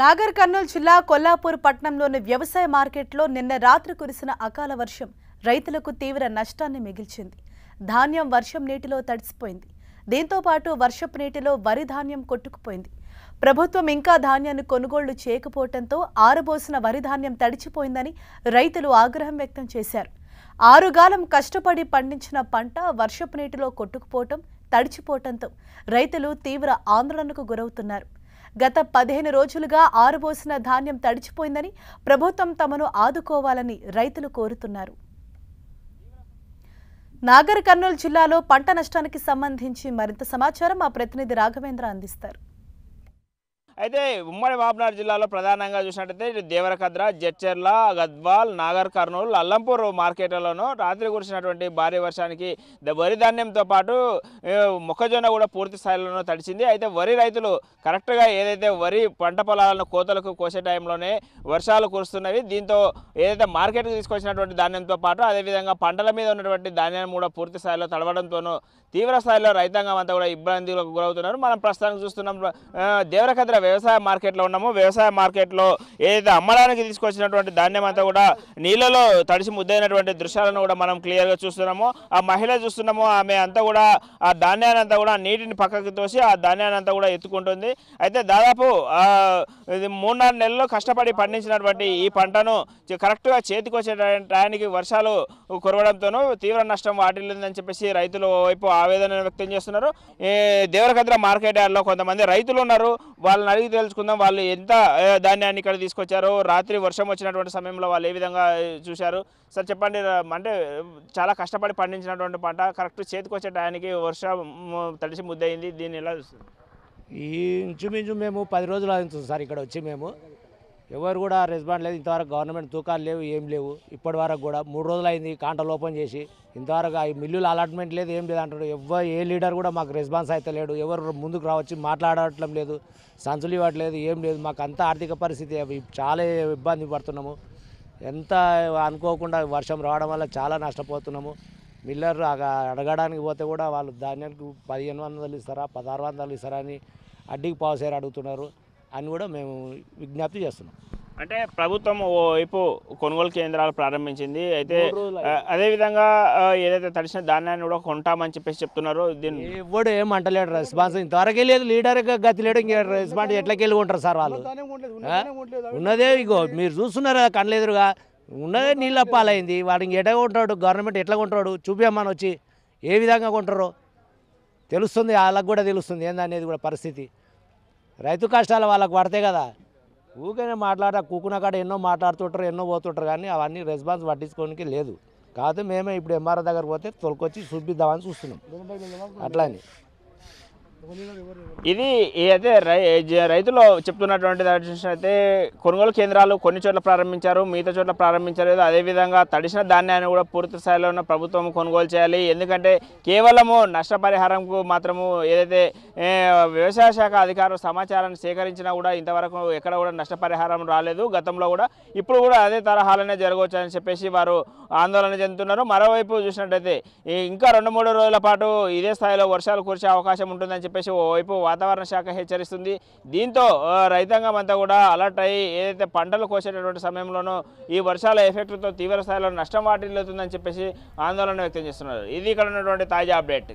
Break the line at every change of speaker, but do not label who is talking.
నాగర్ కర్నూలు జిల్లా కొల్లాపూర్ పట్టణంలోని వ్యవసాయ మార్కెట్లో నిన్న రాత్రి కురిసిన అకాల వర్షం రైతులకు తీవ్ర నష్టాన్ని మిగిల్చింది ధాన్యం వర్షం నీటిలో తడిసిపోయింది దీంతో పాటు వర్షపు నీటిలో వరి ధాన్యం కొట్టుకుపోయింది ప్రభుత్వం ఇంకా ధాన్యాన్ని కొనుగోళ్లు చేయకపోవడంతో ఆరబోసిన వరి ధాన్యం తడిచిపోయిందని రైతులు ఆగ్రహం వ్యక్తం చేశారు ఆరుగాలం కష్టపడి పండించిన పంట వర్షపు నీటిలో కొట్టుకుపోవటం తడిచిపోవటంతో రైతులు తీవ్ర ఆందోళనకు గురవుతున్నారు గత పదిహేను రోజులుగా ఆరుబోసిన ధాన్యం తడిచిపోయిందని ప్రభుత్వం తమను ఆదుకోవాలని రైతులు కోరుతున్నారు నాగర్ కర్నూలు జిల్లాలో పంట నష్టానికి సంబంధించి మరింత సమాచారం మా ప్రతినిధి రాఘవేంద్ర అందిస్తారు
అయితే ఉమ్మడి మహబూబ్నగర్ జిల్లాలో ప్రధానంగా చూసినట్టయితే దేవరకద్ర జడ్చెర్ల గద్వాల్ నాగర్ కర్నూలు అల్లంపూర్ మార్కెట్లలోనూ రాత్రి కురిసినటువంటి భారీ వర్షానికి వరి ధాన్యంతో పాటు మొక్కజొన్న కూడా పూర్తి స్థాయిలోనూ తడిచింది అయితే వరి రైతులు కరెక్ట్గా ఏదైతే వరి పంట పొలాలను కోతలకు కోసే టైంలోనే వర్షాలు కురుస్తున్నవి దీంతో ఏదైతే మార్కెట్కి తీసుకొచ్చినటువంటి ధాన్యంతో పాటు అదేవిధంగా పంటల మీద ఉన్నటువంటి ధాన్యం కూడా పూర్తి స్థాయిలో తడవడంతోనూ తీవ్ర స్థాయిలో రైతాంగం అంతా కూడా ఇబ్బందులకు గురవుతున్నారు మనం ప్రస్తుతానికి చూస్తున్నాం దేవరకద్ర వ్యవసాయ మార్కెట్లో ఉన్నాము వ్యవసాయ మార్కెట్లో ఏదైతే అమ్మడానికి తీసుకొచ్చినటువంటి ధాన్యం అంతా కూడా నీళ్ళలో తడిసి ముద్దైనటువంటి దృశ్యాలను కూడా మనం క్లియర్గా చూస్తున్నాము ఆ మహిళ చూస్తున్నాము ఆమె అంతా కూడా ఆ ధాన్యాన్ని అంతా కూడా నీటిని పక్కకి తోసి ఆ ధాన్యాన్ని అంతా కూడా ఎత్తుకుంటుంది అయితే దాదాపు మూడున్నర నెలలో కష్టపడి పండించినటువంటి ఈ పంటను కరెక్ట్గా చేతికి వచ్చే వర్షాలు కురవడంతోనూ తీవ్ర నష్టం వాటిల్లిందని చెప్పేసి రైతులు వైపు ఆవేదన వ్యక్తం చేస్తున్నారు దేవరకద్ర మార్కెట్ యార్డ్లో కొంతమంది రైతులు ఉన్నారు వాళ్ళని అడిగి తెలుసుకుందాం వాళ్ళు ఎంత ధాన్యాన్ని ఇక్కడ తీసుకొచ్చారో రాత్రి వర్షం వచ్చినటువంటి సమయంలో వాళ్ళు ఏ విధంగా చూశారు సార్ చెప్పండి అంటే చాలా కష్టపడి పండించినటువంటి పంట కరెక్ట్ చేతికొచ్చే టయానికి వర్షం తడిసి ముద్దయింది దీన్ని ఎలా చూస్తుంది
ఈ ఇంచుమించు మేము పది రోజులు అవుతుంది సార్ ఇక్కడ వచ్చి మేము ఎవరు కూడా రెస్పాండ్ లేదు ఇంతవరకు గవర్నమెంట్ తూకాలు లేవు ఏం లేవు ఇప్పటి వరకు కూడా మూడు రోజులు అయింది కాంటలు ఓపెన్ చేసి ఇంతవరకు ఆ మిల్లులు అలాట్మెంట్ లేదు ఏం లేదు అంటారు ఎవరు ఏ లీడర్ కూడా మాకు రెస్పాన్స్ అయితే లేడు ఎవరు ముందుకు రావచ్చు మాట్లాడటం లేదు సంచులు ఇవ్వట్లేదు ఏం లేదు మాకు అంత ఆర్థిక పరిస్థితి చాలా ఇబ్బంది పడుతున్నాము ఎంత అనుకోకుండా వర్షం రావడం వల్ల చాలా నష్టపోతున్నాము మిల్లర్ అడగడానికి పోతే కూడా వాళ్ళు ధాన్యానికి పదిహేను వందలు ఇస్తారా పదహారు వందలు ఇస్తారా అని అడ్డికి పావుసేరు అడుగుతున్నారు అని కూడా మేము విజ్ఞప్తి చేస్తున్నాం
అంటే ప్రభుత్వం వైపు కొనుగోలు కేంద్రాలు ప్రారంభించింది అయితే అదేవిధంగా ఏదైతే తడిసిన ధాన్యాన్ని కూడా కొంటామని చెప్పేసి చెప్తున్నారు దీన్ని
ఎవడు ఏమంటలేడు రెస్పాన్స్ ఇంతవరకే లేదు లీడర్ గతి లేడు ఇంకా రెస్పాన్స్ ఎట్లకి వెళ్ళి ఉంటారు సార్ వాళ్ళు ఉన్నదే ఇగో మీరు చూస్తున్నారా కనలేదురుగా ఉన్నదే నీళ్ళ పాలైంది వాడు ఇంక ఎట్లా కొంటాడు గవర్నమెంట్ ఎట్లా కొంటాడు చూపించమని వచ్చి ఏ విధంగా కొంటారో తెలుస్తుంది వాళ్ళకు కూడా తెలుస్తుంది ఏందనేది కూడా పరిస్థితి రైతు కష్టాలు వాళ్ళకు పడతాయి కదా ఊరికనే మాట్లాడ కూకున్న కాడ ఎన్నో మాట్లాడుతుంటారు ఎన్నో పోతుంటారు కానీ అవన్నీ రెస్పాన్స్ పట్టించుకోనికి లేదు కాకపోతే మేమే ఇప్పుడు ఎంఆర్ఓ దగ్గర పోతే తొలకొచ్చి చూపిద్దామని చూస్తున్నాం అట్లా అని ఇది అయితే రైతులు చెప్తున్నటువంటి
అయితే కొనుగోలు కేంద్రాలు కొన్ని చోట్ల ప్రారంభించారు మిగతా చోట్ల ప్రారంభించలేదు అదేవిధంగా తడిసిన ధాన్యాన్ని కూడా పూర్తి స్థాయిలో ఉన్న ప్రభుత్వం కొనుగోలు చేయాలి ఎందుకంటే కేవలము నష్టపరిహారంకు మాత్రము ఏదైతే వ్యవసాయ శాఖ అధికారులు సమాచారాన్ని సేకరించినా కూడా ఇంతవరకు ఎక్కడ కూడా నష్టపరిహారం రాలేదు గతంలో కూడా ఇప్పుడు కూడా అదే తరహాలనే జరగవచ్చు అని చెప్పేసి వారు ఆందోళన చెందుతున్నారు మరోవైపు చూసినట్టయితే ఇంకా రెండు మూడు రోజుల పాటు ఇదే స్థాయిలో వర్షాలు కురిసే అవకాశం ఉంటుందని చెప్పేసి ఓవైపు వాతావరణ శాఖ హెచ్చరిస్తుంది దీంతో రైతాంగం అంతా కూడా అలర్ట్ అయ్యి ఏదైతే పంటలు కోసేటటువంటి సమయంలోనూ ఈ వర్షాల ఎఫెక్ట్తో తీవ్ర స్థాయిలో నష్టం వాటిల్లుతుందని చెప్పేసి ఆందోళన వ్యక్తం చేస్తున్నారు ఇది ఇక్కడ ఉన్నటువంటి తాజా అప్డేట్